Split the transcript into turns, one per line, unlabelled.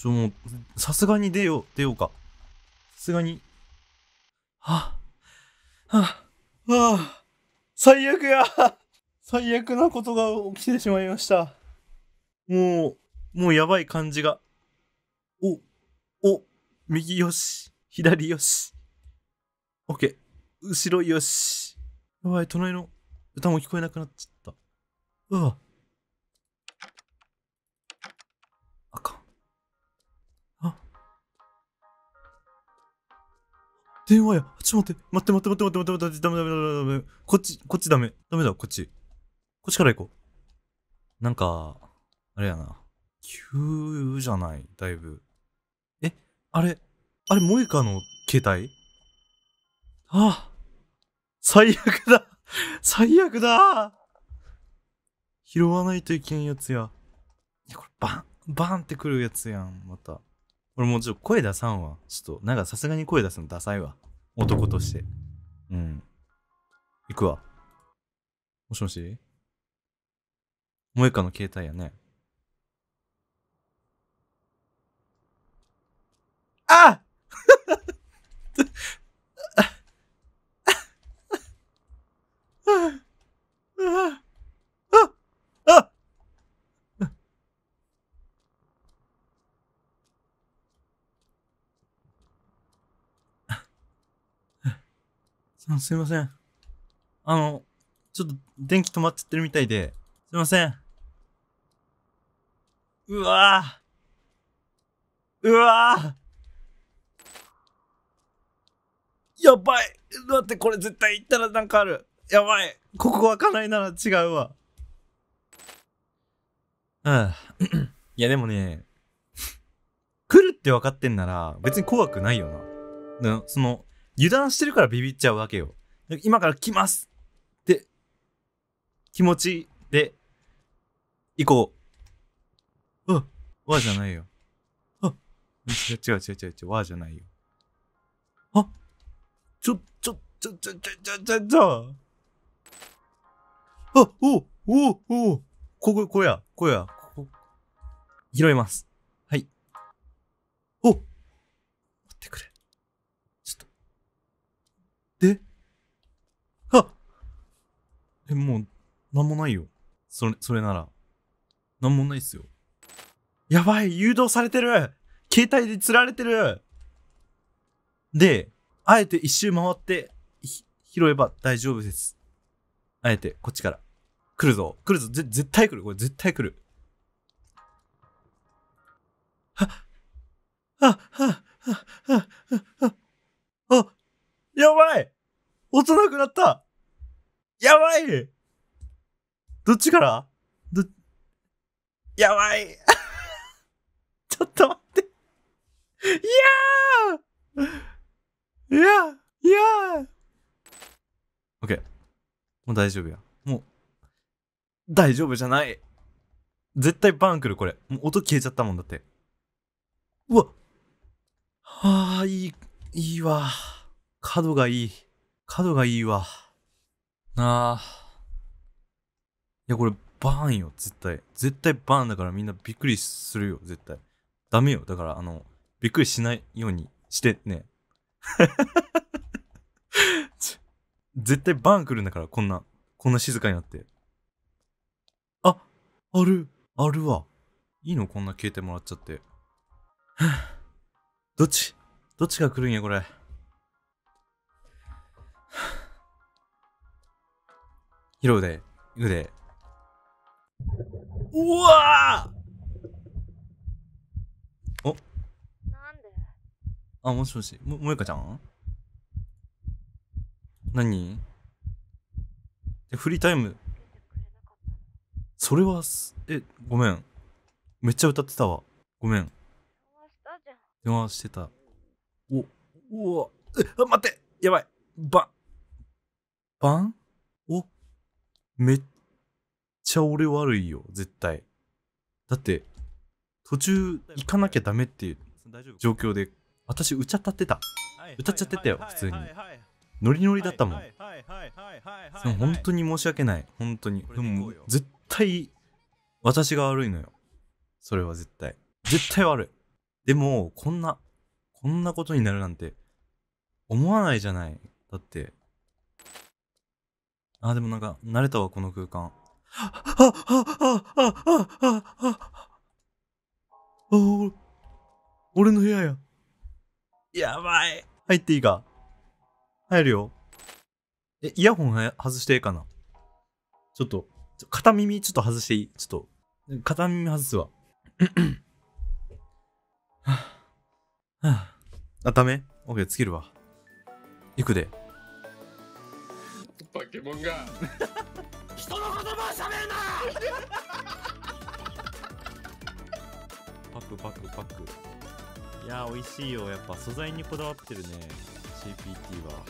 ちょ、もう、さすがに出よう、出ようか。さすがに。はあ、はあ、はあ、最悪や最悪なことが起きてしまいました。もう、もうやばい感じが。お、お、右よし、左よし。オッケー。後ろよし。やばい、隣の歌も聞こえなくなっちゃった。うわ。電話や。ちょっと待って。待って待って待って待って待ってダメダメダメダメダメ。こっち、こっちダメ。ダメだ、こっち。こっちから行こう。なんか、あれやな。急じゃない、だいぶ。え、あれ、あれ、モエカの携帯ああ。最悪だ。最悪だ。拾わないといけんやつや。いや、これ、バン、バンってくるやつやん、また。俺もうちょっと声出さんわ。ちょっと、なんかさすがに声出すのダサいわ。男として。うん。行くわ。もしもし萌香の携帯やね。あすいません。あの、ちょっと電気止まっちゃってるみたいで、すいません。うわぁうわぁやばいだってこれ絶対行ったらなんかある。やばいここ開かないなら違うわ。うん。いやでもね、来るって分かってんなら別に怖くないよな。その、油断してるからビビっちゃうわけよ。今から来ますって気持ちで行こう。あ、わじゃないよ。あ、違う違う違う違う、わじゃないよ。あ、ちょ、ちょ、ちょ、ちょ、ちょ、ちょ、ちょ、ちょ。あ、お、お、お、ここ、こや、こや、ここ。拾います。なんもないよ。それ、それなら。なんもないっすよ。やばい誘導されてる携帯で釣られてるで、あえて一周回って拾えば大丈夫です。あえて、こっちから。来るぞ。来るぞ。ぜ、絶対来る。これ絶対来る。は、は、は、は、は、は、あ、やばい落ちなくなったやばいどっちからど、やばい ちょっと待っていやーいやいやーケー。もう大丈夫や。もう、大丈夫じゃない絶対バン来るこれ。もう音消えちゃったもんだって。うわはあ、いい、いいわ。角がいい。角がいいわ。なあ。いや、これバーンよ、絶対。絶対バーンだからみんなびっくりするよ、絶対。ダメよ。だから、あの、びっくりしないようにしてね。絶対バーン来るんだから、こんな、こんな静かになって。あ、ある、あるわ。いいのこんな携帯もらっちゃって。どっちどっちが来るんや、これ。ひろうで、いくで。うわおあ、もしもし、も、もゆかちゃん何フリータイムそれは、え、ごめん。めっちゃ歌ってたわ。ごめん。電話してた。お、うわ、あ、待ってやばいば、ばんお、めっちゃ俺悪いよ、絶対。だって、途中行かなきゃダメっていう状況で、私歌歌ってた。歌っちゃってたよ、普通に。ノリノリだったもん。本当に申し訳ない。本当に。でも、絶対、私が悪いのよ。それは絶対。絶対悪い。でも、こんな、こんなことになるなんて、思わないじゃない。だって。あ、でもなんか、慣れたわ、この空間。お俺の部屋や。やばい。入っていいか入るよ。え、イヤホン外していいかなちょっと、片耳ちょっと外していいちょっと、片耳外すわ。はあ、はあ、あ、ダメオッケー、つけるわ。行くで。ポケモンが言葉をしるな パクパクパクいやー美味しいよやっぱ素材にこだわってるね CPT は。